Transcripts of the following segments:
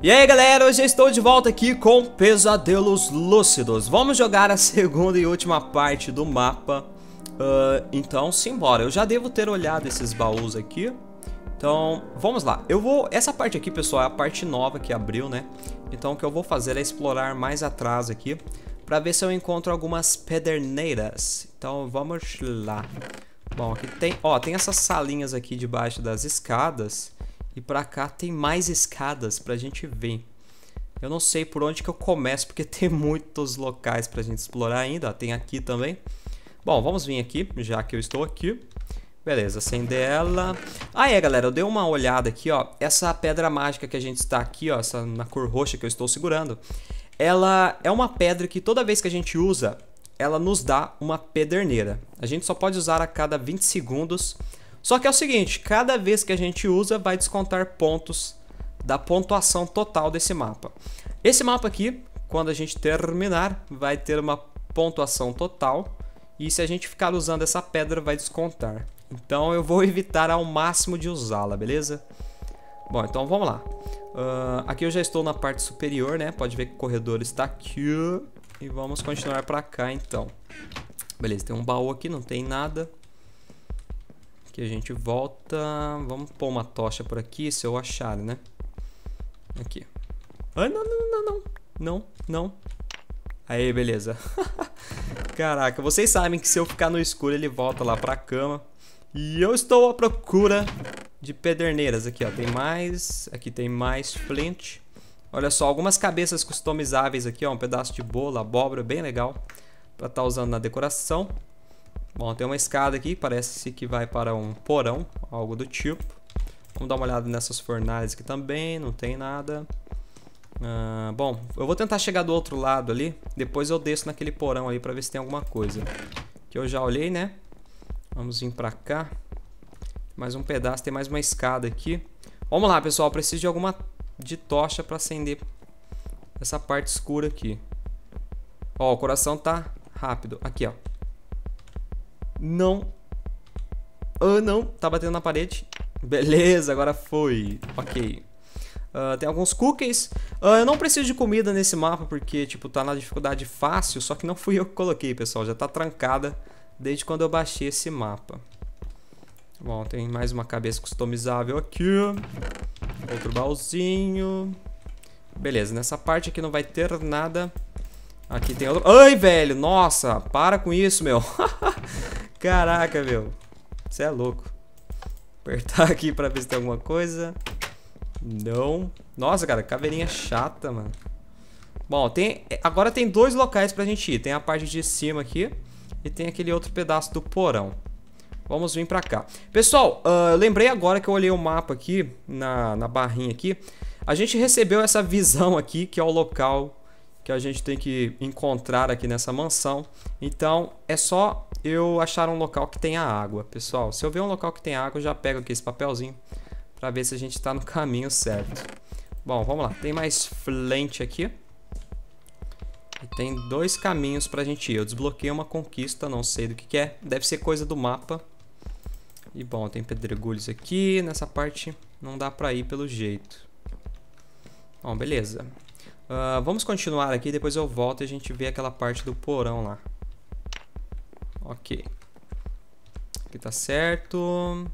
E aí galera, hoje eu estou de volta aqui com Pesadelos Lúcidos Vamos jogar a segunda e última parte do mapa uh, Então simbora, eu já devo ter olhado esses baús aqui Então vamos lá, eu vou... Essa parte aqui pessoal é a parte nova que abriu né Então o que eu vou fazer é explorar mais atrás aqui Pra ver se eu encontro algumas pederneiras Então vamos lá Bom, aqui tem... Ó, tem essas salinhas aqui debaixo das escadas e pra cá tem mais escadas pra gente ver. Eu não sei por onde que eu começo, porque tem muitos locais pra gente explorar ainda. Tem aqui também. Bom, vamos vir aqui, já que eu estou aqui. Beleza, acender ela. Ah, é, galera, eu dei uma olhada aqui, ó. Essa pedra mágica que a gente está aqui, ó, essa na cor roxa que eu estou segurando, ela é uma pedra que toda vez que a gente usa, ela nos dá uma pederneira. A gente só pode usar a cada 20 segundos só que é o seguinte, cada vez que a gente usa vai descontar pontos da pontuação total desse mapa. Esse mapa aqui, quando a gente terminar, vai ter uma pontuação total e se a gente ficar usando essa pedra vai descontar. Então eu vou evitar ao máximo de usá-la, beleza? Bom, então vamos lá. Uh, aqui eu já estou na parte superior, né? Pode ver que o corredor está aqui. E vamos continuar para cá, então. Beleza, tem um baú aqui, não tem nada. Aqui a gente volta. Vamos pôr uma tocha por aqui, se eu achar, né? Aqui. Ah, não, não, não, não. Não, não. Aí, beleza. Caraca, vocês sabem que se eu ficar no escuro, ele volta lá pra cama. E eu estou à procura de pederneiras. Aqui, ó, tem mais. Aqui tem mais flint. Olha só, algumas cabeças customizáveis aqui, ó. Um pedaço de bolo, abóbora, bem legal. Pra estar tá usando na decoração. Bom, tem uma escada aqui, parece que vai para um porão, algo do tipo. Vamos dar uma olhada nessas fornalhas aqui também, não tem nada. Ah, bom, eu vou tentar chegar do outro lado ali, depois eu desço naquele porão ali para ver se tem alguma coisa. Que eu já olhei, né? Vamos vir para cá. Mais um pedaço, tem mais uma escada aqui. Vamos lá, pessoal, eu preciso de alguma de tocha para acender essa parte escura aqui. Ó, o coração tá rápido. Aqui, ó. Não. Ah, não. Tá batendo na parede. Beleza, agora foi. Ok. Uh, tem alguns cookies. Uh, eu não preciso de comida nesse mapa porque, tipo, tá na dificuldade fácil. Só que não fui eu que coloquei, pessoal. Já tá trancada desde quando eu baixei esse mapa. Bom, tem mais uma cabeça customizável aqui. Outro baúzinho. Beleza, nessa parte aqui não vai ter nada. Aqui tem outro... Ai, velho! Nossa! Para com isso, meu! Caraca, meu. Você é louco. Apertar aqui pra ver se tem alguma coisa. Não. Nossa, cara, caveirinha chata, mano. Bom, tem, agora tem dois locais pra gente ir. Tem a parte de cima aqui e tem aquele outro pedaço do porão. Vamos vir pra cá. Pessoal, uh, lembrei agora que eu olhei o mapa aqui, na, na barrinha aqui. A gente recebeu essa visão aqui, que é o local que a gente tem que encontrar aqui nessa mansão. Então, é só eu achar um local que tenha água. Pessoal, se eu ver um local que tem água, eu já pego aqui esse papelzinho para ver se a gente está no caminho certo. Bom, vamos lá. Tem mais flente aqui. E tem dois caminhos para a gente ir. Eu desbloqueei uma conquista, não sei do que, que é. Deve ser coisa do mapa. E bom, tem pedregulhos aqui. Nessa parte não dá para ir pelo jeito. Bom, beleza. Uh, vamos continuar aqui, depois eu volto e a gente vê aquela parte do porão lá. Ok. Aqui tá certo.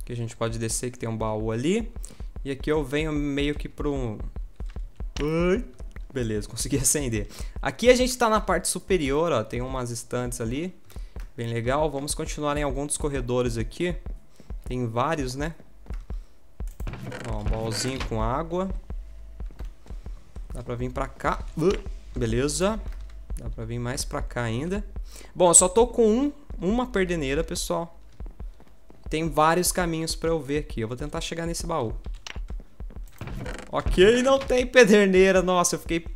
Aqui a gente pode descer que tem um baú ali. E aqui eu venho meio que pro um... Beleza, consegui acender. Aqui a gente está na parte superior, ó. Tem umas estantes ali. Bem legal. Vamos continuar em algum dos corredores aqui. Tem vários, né? Ó, um baúzinho com água. Dá para vir para cá. Beleza. Dá pra vir mais pra cá ainda. Bom, eu só tô com um, uma perdeneira, pessoal. Tem vários caminhos pra eu ver aqui. Eu vou tentar chegar nesse baú. Ok, não tem pederneira. Nossa, eu fiquei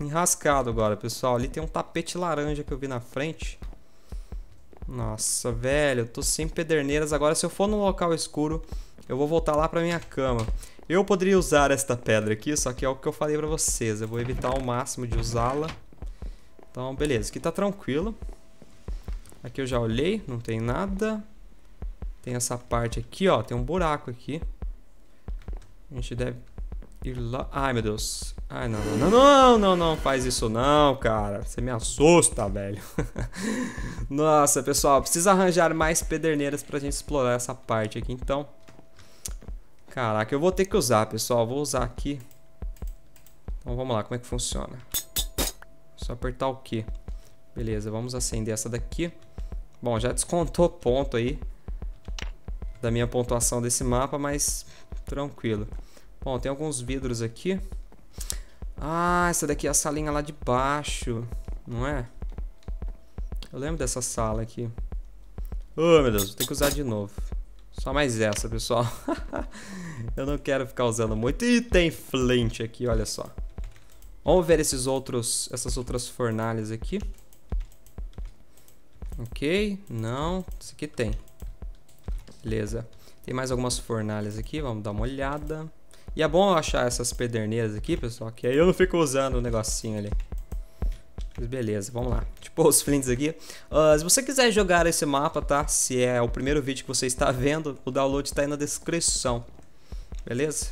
enrascado agora, pessoal. Ali tem um tapete laranja que eu vi na frente. Nossa, velho, eu tô sem pederneiras. Agora, se eu for num local escuro, eu vou voltar lá pra minha cama. Eu poderia usar esta pedra aqui, só que é o que eu falei pra vocês. Eu vou evitar ao máximo de usá-la. Então, beleza, aqui tá tranquilo. Aqui eu já olhei, não tem nada. Tem essa parte aqui, ó, tem um buraco aqui. A gente deve ir lá... Ai, meu Deus. Ai, não, não, não, não, não, não faz isso não, cara. Você me assusta, velho. Nossa, pessoal, precisa arranjar mais pederneiras pra gente explorar essa parte aqui, então. Caraca, eu vou ter que usar, pessoal. Vou usar aqui. Então, vamos lá, como é que funciona? Só apertar o Q. Beleza, vamos acender essa daqui. Bom, já descontou ponto aí da minha pontuação desse mapa, mas tranquilo. Bom, tem alguns vidros aqui. Ah, essa daqui é a salinha lá de baixo, não é? Eu lembro dessa sala aqui. Oh, meu Deus, vou ter que usar de novo. Só mais essa, pessoal. Eu não quero ficar usando muito. E tem flint aqui, olha só. Vamos ver esses outros, essas outras fornalhas aqui. Ok, não, isso aqui tem. Beleza. Tem mais algumas fornalhas aqui, vamos dar uma olhada. E é bom achar essas pederneiras aqui, pessoal, que aí eu não fico usando o negocinho ali. Mas beleza, vamos lá. Tipo, os flints aqui. Uh, se você quiser jogar esse mapa, tá? Se é o primeiro vídeo que você está vendo, o download está aí na descrição. Beleza?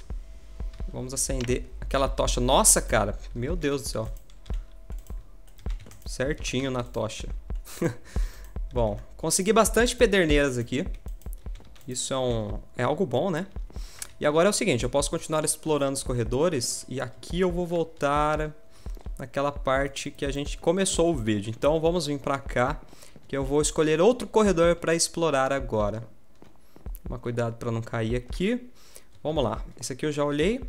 Vamos acender aquela tocha. Nossa, cara. Meu Deus do céu. Certinho na tocha. bom, consegui bastante pederneiras aqui. Isso é, um, é algo bom, né? E agora é o seguinte, eu posso continuar explorando os corredores e aqui eu vou voltar naquela parte que a gente começou o vídeo. Então vamos vir para cá que eu vou escolher outro corredor para explorar agora. Toma cuidado para não cair aqui. Vamos lá, esse aqui eu já olhei.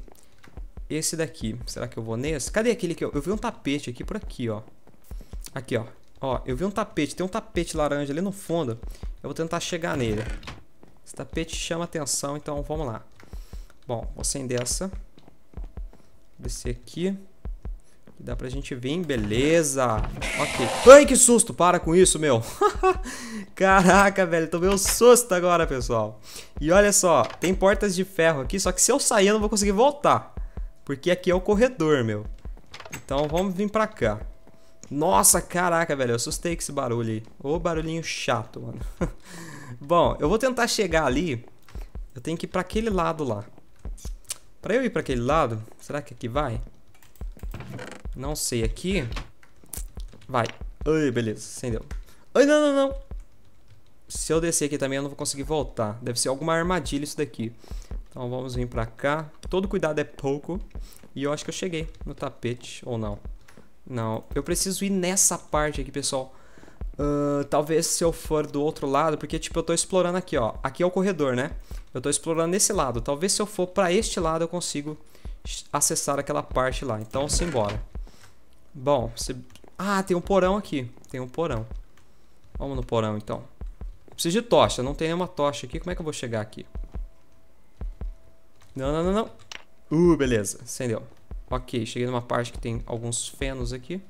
Esse daqui, será que eu vou nesse? Cadê aquele que eu... Eu vi um tapete aqui por aqui, ó. Aqui, ó. Ó, eu vi um tapete. Tem um tapete laranja ali no fundo. Eu vou tentar chegar nele. Esse tapete chama atenção, então vamos lá. Bom, vou acender essa. Descer aqui. Dá pra gente vir, beleza. Ok. Ai, que susto! Para com isso, meu. Caraca, velho. Tomei um susto agora, pessoal. E olha só, tem portas de ferro aqui, só que se eu sair eu não vou conseguir voltar. Porque aqui é o corredor, meu. Então vamos vir pra cá. Nossa, caraca, velho. Eu assustei com esse barulho aí. Ô, barulhinho chato, mano. Bom, eu vou tentar chegar ali. Eu tenho que ir pra aquele lado lá. Pra eu ir pra aquele lado, será que aqui vai? Não sei, aqui... Vai. Ai, beleza, acendeu. Ai, não, não, não. Se eu descer aqui também, eu não vou conseguir voltar. Deve ser alguma armadilha isso daqui. Então vamos vir pra cá. Todo cuidado é pouco. E eu acho que eu cheguei no tapete, ou não. Não, eu preciso ir nessa parte aqui, pessoal. Uh, talvez se eu for do outro lado, porque tipo, eu tô explorando aqui, ó. Aqui é o corredor, né? Eu tô explorando esse lado. Talvez se eu for pra este lado eu consigo acessar aquela parte lá. Então, simbora. Bom, se... Ah, tem um porão aqui. Tem um porão. Vamos no porão, então. preciso de tocha. Não tem nenhuma tocha aqui. Como é que eu vou chegar aqui? Não, não, não, não. Uh, beleza. Acendeu. Ok, cheguei numa parte que tem alguns fenos aqui.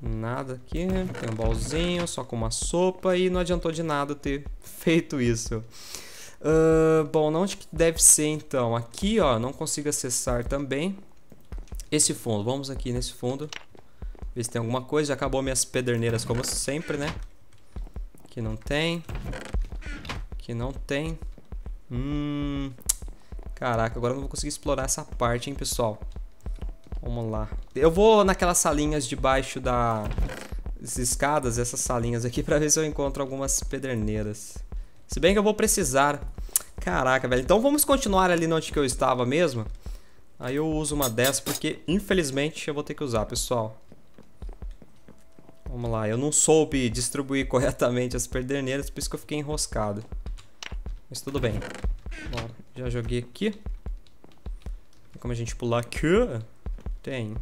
Nada aqui. Tem um baúzinho, só com uma sopa. E não adiantou de nada ter feito isso. Uh, bom, onde que deve ser então? Aqui, ó, não consigo acessar também. Esse fundo. Vamos aqui nesse fundo. Ver se tem alguma coisa. Já acabou minhas pederneiras, como sempre, né? Aqui não tem. Aqui não tem. Hum... Caraca, agora eu não vou conseguir explorar essa parte, hein, pessoal. Vamos lá. Eu vou naquelas salinhas debaixo da... das escadas, essas salinhas aqui, pra ver se eu encontro algumas pederneiras. Se bem que eu vou precisar. Caraca, velho. Então vamos continuar ali onde que eu estava mesmo. Aí eu uso uma dessa, porque infelizmente eu vou ter que usar, pessoal. Vamos lá, eu não soube distribuir corretamente as pederneiras, por isso que eu fiquei enroscado. Mas tudo bem. Bom, já joguei aqui. Tem como a gente pular aqui? Tem.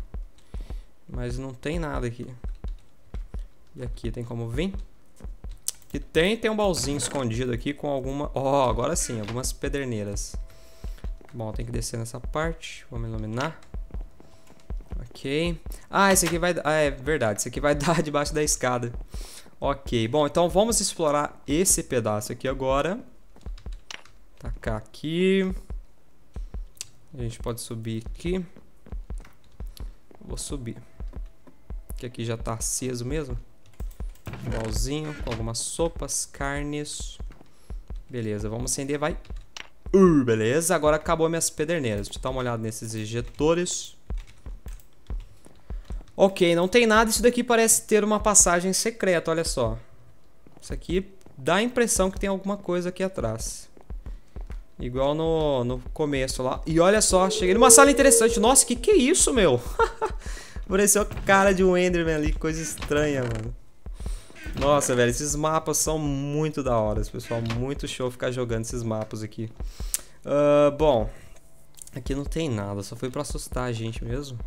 Mas não tem nada aqui. E aqui, tem como vir? E tem, tem um baúzinho escondido aqui com alguma... Ó, oh, agora sim, algumas pederneiras. Bom, tem que descer nessa parte. Vamos iluminar. Ok. Ah, esse aqui vai... Ah, é verdade. Esse aqui vai dar debaixo da escada. Ok. Bom, então vamos explorar esse pedaço aqui agora. Tacar aqui. A gente pode subir aqui. Vou subir. Que aqui já tá aceso mesmo. Igualzinho, com algumas sopas, carnes. Beleza, vamos acender, vai. Uh, beleza, agora acabou minhas pederneiras. Deixa eu dar uma olhada nesses ejetores. Ok, não tem nada. Isso daqui parece ter uma passagem secreta, olha só. Isso aqui dá a impressão que tem alguma coisa aqui atrás. Igual no, no começo lá. E olha só, cheguei numa sala interessante. Nossa, que que é isso, meu? Pareceu a cara de um Enderman ali, coisa estranha, mano. Nossa, velho, esses mapas são muito da hora, pessoal. Muito show ficar jogando esses mapas aqui. Uh, bom, aqui não tem nada, só foi pra assustar a gente mesmo.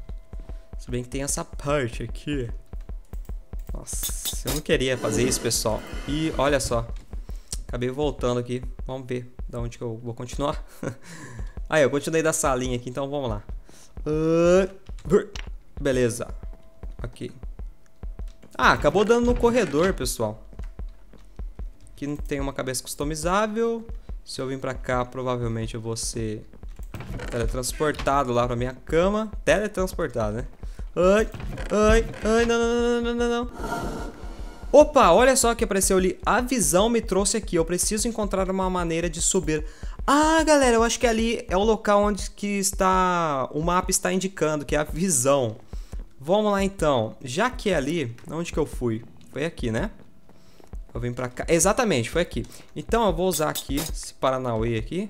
Se bem que tem essa parte aqui. Nossa, eu não queria fazer isso, pessoal. E olha só, acabei voltando aqui. Vamos ver da onde que eu vou continuar. Aí, eu continuei da salinha aqui, então vamos lá. Ah, beleza. Aqui. Ah, acabou dando no corredor, pessoal. Aqui não tem uma cabeça customizável. Se eu vir pra cá, provavelmente eu vou ser teletransportado lá pra minha cama. Teletransportado, né? Ai, ai, ai, não, não, não, não, não, não. Opa, olha só que apareceu ali. A visão me trouxe aqui. Eu preciso encontrar uma maneira de subir. Ah, galera, eu acho que ali é o local onde que está o mapa está indicando, que é a visão. Vamos lá então. Já que é ali, onde que eu fui? Foi aqui, né? Eu vim pra cá. Exatamente, foi aqui. Então eu vou usar aqui esse Paranauê aqui.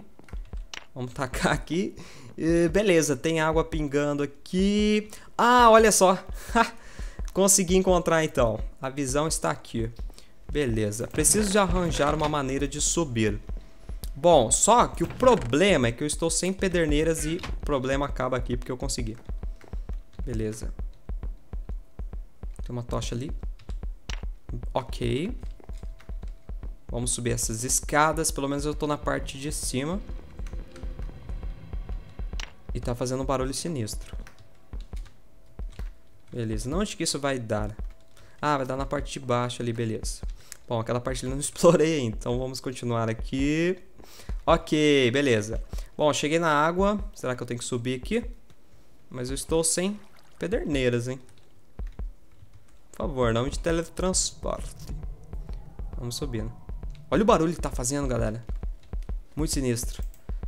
Vamos tacar aqui. E beleza, tem água pingando aqui. Ah, olha só. Consegui encontrar então. A visão está aqui. Beleza. Preciso de arranjar uma maneira de subir. Bom, só que o problema é que eu estou sem pederneiras e o problema acaba aqui porque eu consegui. Beleza. Tem uma tocha ali. Ok. Vamos subir essas escadas. Pelo menos eu estou na parte de cima. E está fazendo um barulho sinistro. Beleza, não onde que isso vai dar? Ah, vai dar na parte de baixo ali, beleza. Bom, aquela parte ali eu não explorei ainda, então vamos continuar aqui. Ok, beleza. Bom, cheguei na água. Será que eu tenho que subir aqui? Mas eu estou sem pederneiras, hein? Por favor, não de teletransporte. Vamos subindo. Olha o barulho que tá fazendo, galera. Muito sinistro.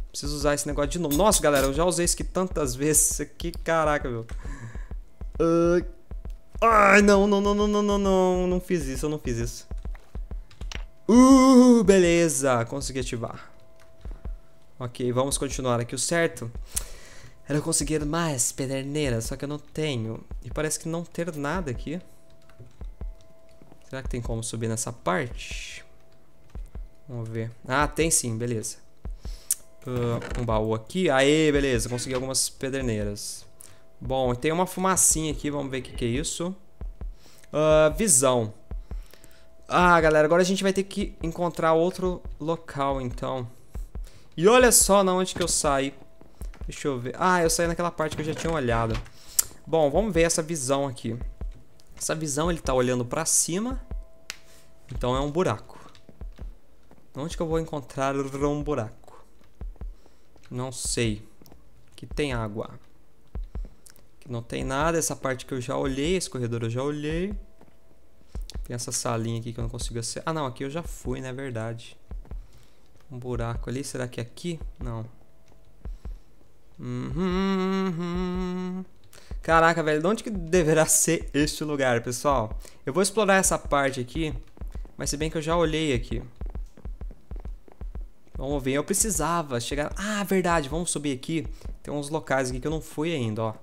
Preciso usar esse negócio de novo. Nossa, galera, eu já usei isso aqui tantas vezes. que caraca, meu. Uh... Ai, não, não, não, não, não, não, não. Não fiz isso, eu não fiz isso. Uh, beleza. Consegui ativar. Ok, vamos continuar aqui. O certo era conseguir mais pederneiras, só que eu não tenho. E parece que não ter nada aqui. Será que tem como subir nessa parte? Vamos ver. Ah, tem sim, beleza. Uh, um baú aqui. Aê, beleza. Consegui algumas pederneiras. Bom, tem uma fumacinha aqui, vamos ver o que, que é isso. Uh, visão. Ah, galera, agora a gente vai ter que encontrar outro local, então. E olha só na onde que eu saí. Deixa eu ver. Ah, eu saí naquela parte que eu já tinha olhado. Bom, vamos ver essa visão aqui. Essa visão, ele tá olhando pra cima. Então é um buraco. Onde que eu vou encontrar um buraco? Não sei. Que tem água não tem nada. Essa parte que eu já olhei, esse corredor eu já olhei. Tem essa salinha aqui que eu não consigo acessar. Ah, não, aqui eu já fui, né? Verdade. Um buraco ali. Será que é aqui? Não. Uhum, uhum. Caraca, velho. De onde que deverá ser este lugar, pessoal? Eu vou explorar essa parte aqui. Mas se bem que eu já olhei aqui. Vamos ver. Eu precisava chegar... Ah, verdade. Vamos subir aqui. Tem uns locais aqui que eu não fui ainda, ó.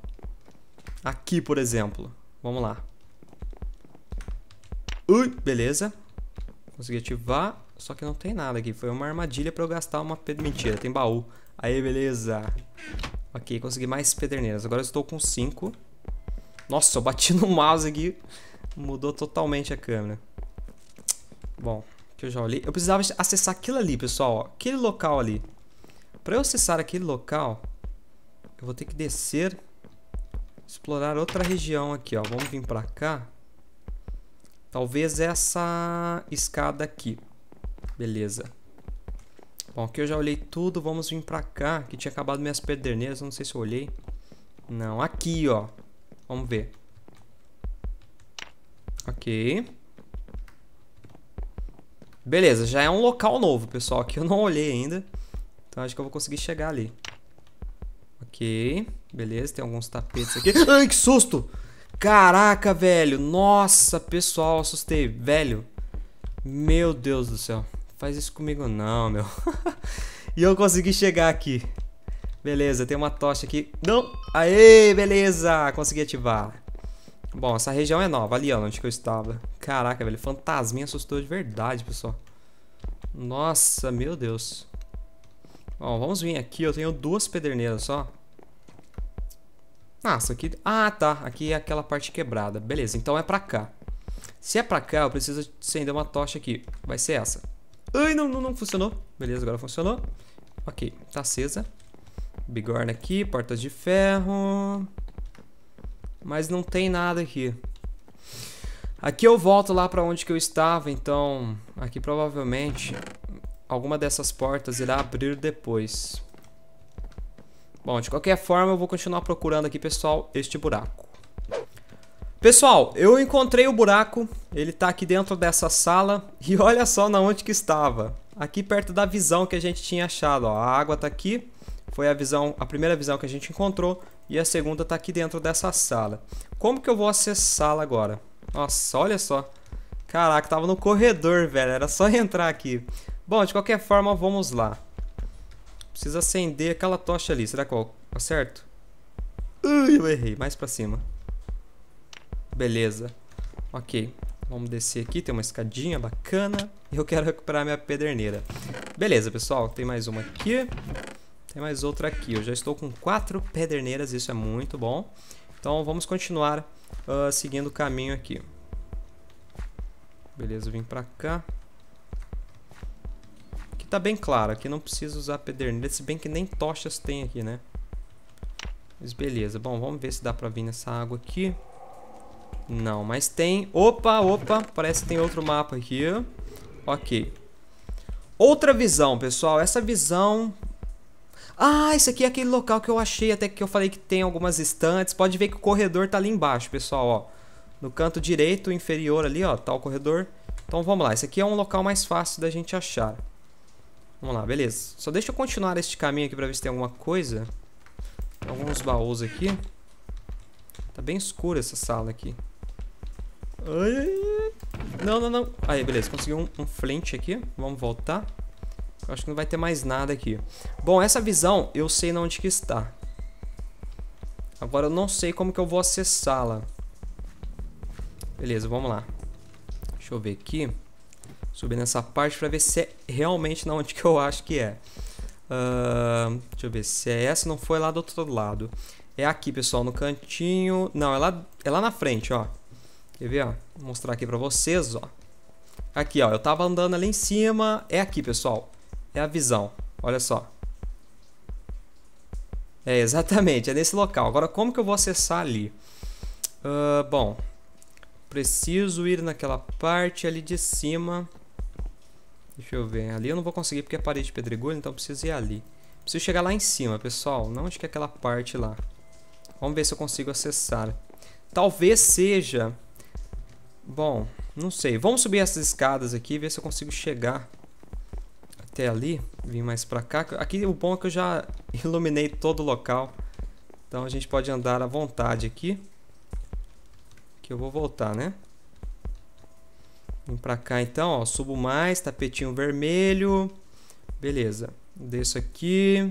Aqui, por exemplo. Vamos lá. Ui, beleza. Consegui ativar. Só que não tem nada aqui. Foi uma armadilha para eu gastar uma... Mentira, tem baú. Aí, beleza. Ok, consegui mais pederneiras. Agora eu estou com 5. Nossa, eu bati no mouse aqui. Mudou totalmente a câmera. Bom, que eu já olhei. Eu precisava acessar aquilo ali, pessoal. Ó. Aquele local ali. Para eu acessar aquele local, eu vou ter que descer explorar outra região aqui, ó. Vamos vir para cá. Talvez essa escada aqui. Beleza. Bom, aqui eu já olhei tudo. Vamos vir para cá, que tinha acabado minhas pederneiras. Não sei se eu olhei. Não, aqui, ó. Vamos ver. Ok. Beleza, já é um local novo, pessoal, que eu não olhei ainda. Então acho que eu vou conseguir chegar ali. Ok, beleza, tem alguns tapetes aqui. Ai, que susto! Caraca, velho! Nossa, pessoal, assustei. Velho, meu Deus do céu. Faz isso comigo não, meu. e eu consegui chegar aqui. Beleza, tem uma tocha aqui. Não! Aê, beleza! Consegui ativar. Bom, essa região é nova. Ali, ó, onde que eu estava. Caraca, velho. Fantasminha assustou de verdade, pessoal. Nossa, meu Deus. Bom, vamos vir aqui. Eu tenho duas pederneiras só. Ah, isso aqui... Ah, tá. Aqui é aquela parte quebrada. Beleza, então é pra cá. Se é pra cá, eu preciso acender uma tocha aqui. Vai ser essa. Ai, não, não, não funcionou. Beleza, agora funcionou. Ok, tá acesa. Bigorna aqui, portas de ferro. Mas não tem nada aqui. Aqui eu volto lá pra onde que eu estava, então... Aqui provavelmente... Alguma dessas portas irá abrir depois. Bom, de qualquer forma, eu vou continuar procurando aqui, pessoal, este buraco. Pessoal, eu encontrei o buraco, ele tá aqui dentro dessa sala e olha só na onde que estava. Aqui perto da visão que a gente tinha achado, ó. A água tá aqui, foi a visão, a primeira visão que a gente encontrou e a segunda tá aqui dentro dessa sala. Como que eu vou acessá-la agora? Nossa, olha só. Caraca, tava no corredor, velho, era só entrar aqui. Bom, de qualquer forma, vamos lá. Precisa acender aquela tocha ali. Será qual? eu certo? Uh, eu errei. Mais pra cima. Beleza. Ok. Vamos descer aqui. Tem uma escadinha bacana. E eu quero recuperar minha pederneira. Beleza, pessoal. Tem mais uma aqui. Tem mais outra aqui. Eu já estou com quatro pederneiras. Isso é muito bom. Então vamos continuar uh, seguindo o caminho aqui. Beleza, eu vim pra cá tá bem claro. Aqui não precisa usar pederneira, se bem que nem tochas tem aqui, né? Mas beleza. Bom, vamos ver se dá pra vir nessa água aqui. Não, mas tem... Opa, opa, parece que tem outro mapa aqui. Ok. Outra visão, pessoal. Essa visão... Ah, isso aqui é aquele local que eu achei, até que eu falei que tem algumas estantes. Pode ver que o corredor tá ali embaixo, pessoal, ó. No canto direito inferior ali, ó, tá o corredor. Então vamos lá, esse aqui é um local mais fácil da gente achar. Vamos lá, beleza. Só deixa eu continuar este caminho aqui pra ver se tem alguma coisa. alguns baús aqui. Tá bem escuro essa sala aqui. Ai, ai, ai. Não, não, não. Aí, beleza. Consegui um, um flint aqui. Vamos voltar. Eu acho que não vai ter mais nada aqui. Bom, essa visão eu sei onde que está. Agora eu não sei como que eu vou acessá-la. Beleza, vamos lá. Deixa eu ver aqui subir nessa parte para ver se é realmente na onde que eu acho que é. Uh, deixa eu ver se é essa, não foi lá do outro lado. É aqui, pessoal, no cantinho. Não, é lá, é lá na frente, ó. Quer ver, ó? Vou mostrar aqui pra vocês, ó. Aqui, ó. Eu tava andando ali em cima. É aqui, pessoal. É a visão. Olha só. É, exatamente. É nesse local. Agora, como que eu vou acessar ali? Uh, bom. Preciso ir naquela parte ali de cima. Deixa eu ver. Ali eu não vou conseguir porque é parede de pedregulho, então eu preciso ir ali. Preciso chegar lá em cima, pessoal. Não acho que é aquela parte lá. Vamos ver se eu consigo acessar. Talvez seja... Bom, não sei. Vamos subir essas escadas aqui e ver se eu consigo chegar até ali. Vim mais pra cá. Aqui o bom é que eu já iluminei todo o local. Então a gente pode andar à vontade aqui. Que eu vou voltar, né? Vem pra cá então, ó, subo mais, tapetinho vermelho. Beleza, desço aqui.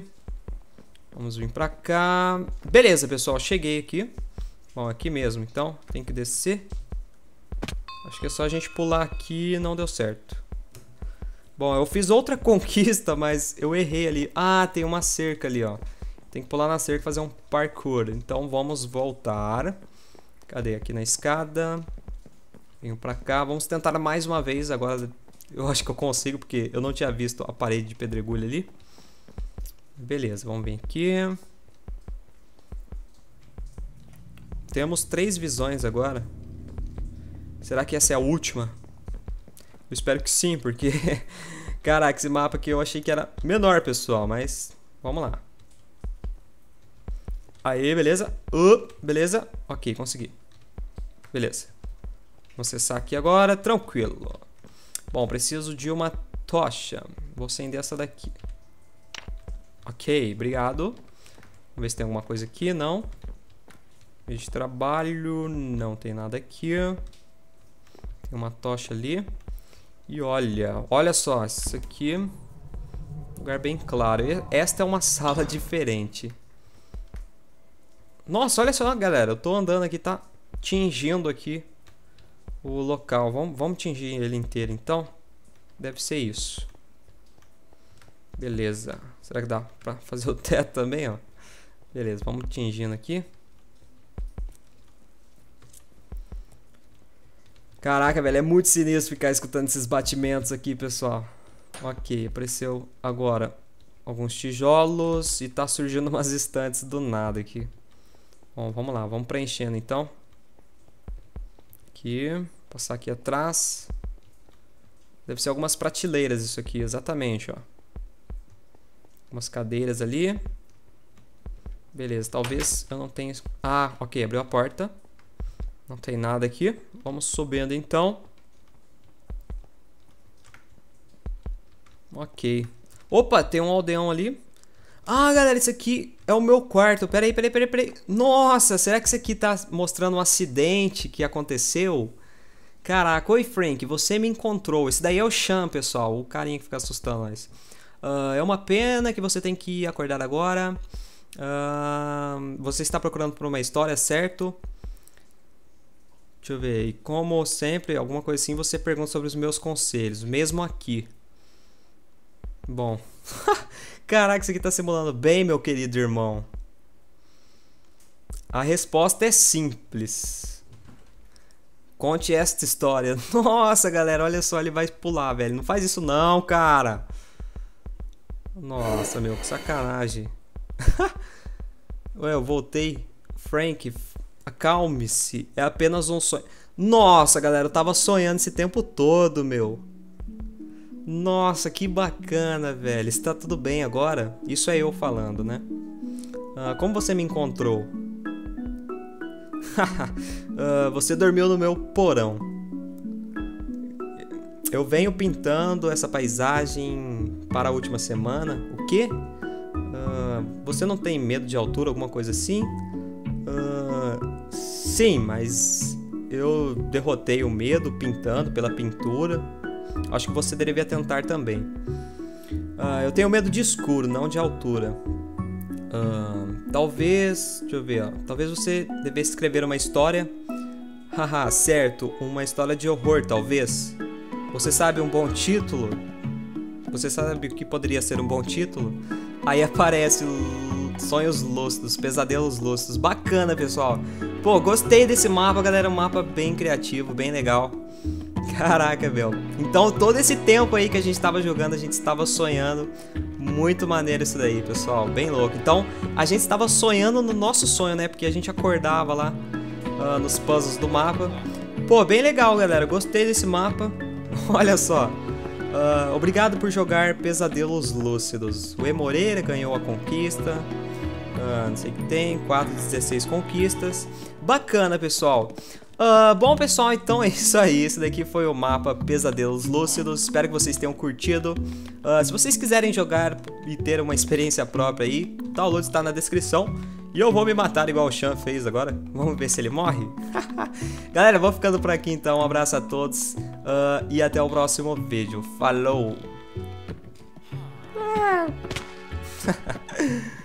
Vamos vir pra cá. Beleza, pessoal, cheguei aqui. Bom, aqui mesmo, então, tem que descer. Acho que é só a gente pular aqui e não deu certo. Bom, eu fiz outra conquista, mas eu errei ali. Ah, tem uma cerca ali, ó. Tem que pular na cerca e fazer um parkour. Então, vamos voltar. Cadê? Aqui na escada. Venho pra cá. Vamos tentar mais uma vez. Agora eu acho que eu consigo, porque eu não tinha visto a parede de pedregulho ali. Beleza, vamos vir aqui. Temos três visões agora. Será que essa é a última? Eu espero que sim, porque... Caraca, esse mapa aqui eu achei que era menor, pessoal, mas... Vamos lá. Aí, beleza. Uh, beleza. Ok, consegui. Beleza. Vou acessar aqui agora, tranquilo. Bom, preciso de uma tocha. Vou acender essa daqui. Ok, obrigado. Vamos ver se tem alguma coisa aqui, não. Meio de trabalho, não tem nada aqui. Tem uma tocha ali. E olha, olha só, isso aqui... Lugar bem claro. Esta é uma sala diferente. Nossa, olha só, galera. Eu tô andando aqui, tá tingindo aqui o local. Vamos, vamos tingir ele inteiro então. Deve ser isso. Beleza. Será que dá pra fazer o teto também, ó? Beleza, vamos tingindo aqui. Caraca, velho, é muito sinistro ficar escutando esses batimentos aqui, pessoal. Ok, apareceu agora alguns tijolos e tá surgindo umas estantes do nada aqui. Bom, vamos lá, vamos preenchendo então aqui, passar aqui atrás. Deve ser algumas prateleiras isso aqui, exatamente, ó. Umas cadeiras ali. Beleza, talvez eu não tenha... Ah, ok, abriu a porta. Não tem nada aqui. Vamos subindo então. Ok. Opa, tem um aldeão ali. Ah, galera, isso aqui é o meu quarto. Peraí, peraí, peraí, peraí. Nossa, será que isso aqui tá mostrando um acidente que aconteceu? Caraca, oi Frank, você me encontrou. Esse daí é o Chan, pessoal, o carinha que fica assustando nós. Uh, é uma pena que você tem que acordar agora. Uh, você está procurando por uma história, certo? Deixa eu ver. E como sempre, alguma coisa assim, você pergunta sobre os meus conselhos, mesmo aqui. Bom. Caraca, isso aqui tá simulando bem, meu querido irmão. A resposta é simples. Conte esta história. Nossa, galera, olha só, ele vai pular, velho. Não faz isso não, cara. Nossa, meu, que sacanagem. Ué, eu voltei. Frank, acalme-se. É apenas um sonho. Nossa, galera, eu tava sonhando esse tempo todo, meu. Nossa, que bacana, velho. Está tudo bem agora? Isso é eu falando, né? Ah, como você me encontrou? Ah, você dormiu no meu porão. Eu venho pintando essa paisagem para a última semana. O quê? Ah, você não tem medo de altura, alguma coisa assim? sim, mas eu derrotei o medo pintando pela pintura acho que você deveria tentar também. Uh, eu tenho medo de escuro, não de altura. Uh, talvez. Deixa eu ver, ó, Talvez você devesse escrever uma história. Haha, certo, uma história de horror, talvez. Você sabe um bom título? Você sabe o que poderia ser um bom título? Aí aparece Sonhos Lustros, Pesadelos Lustros. Bacana, pessoal. Pô, gostei desse mapa, galera. Um mapa bem criativo, bem legal. Caraca, meu. Então todo esse tempo aí que a gente estava jogando, a gente estava sonhando. Muito maneiro isso daí, pessoal. Bem louco. Então a gente estava sonhando no nosso sonho, né? Porque a gente acordava lá uh, nos puzzles do mapa. Pô, bem legal, galera. Gostei desse mapa. Olha só. Uh, obrigado por jogar Pesadelos Lúcidos. O E Moreira ganhou a conquista. Uh, não sei o que tem. 4 de 16 conquistas. Bacana, pessoal. Uh, bom pessoal, então é isso aí. Esse daqui foi o mapa Pesadelos Lúcidos. Espero que vocês tenham curtido. Uh, se vocês quiserem jogar e ter uma experiência própria aí, o download está na descrição. E eu vou me matar igual o Sean fez agora. Vamos ver se ele morre. Galera, vou ficando por aqui então. Um abraço a todos uh, e até o próximo vídeo. Falou!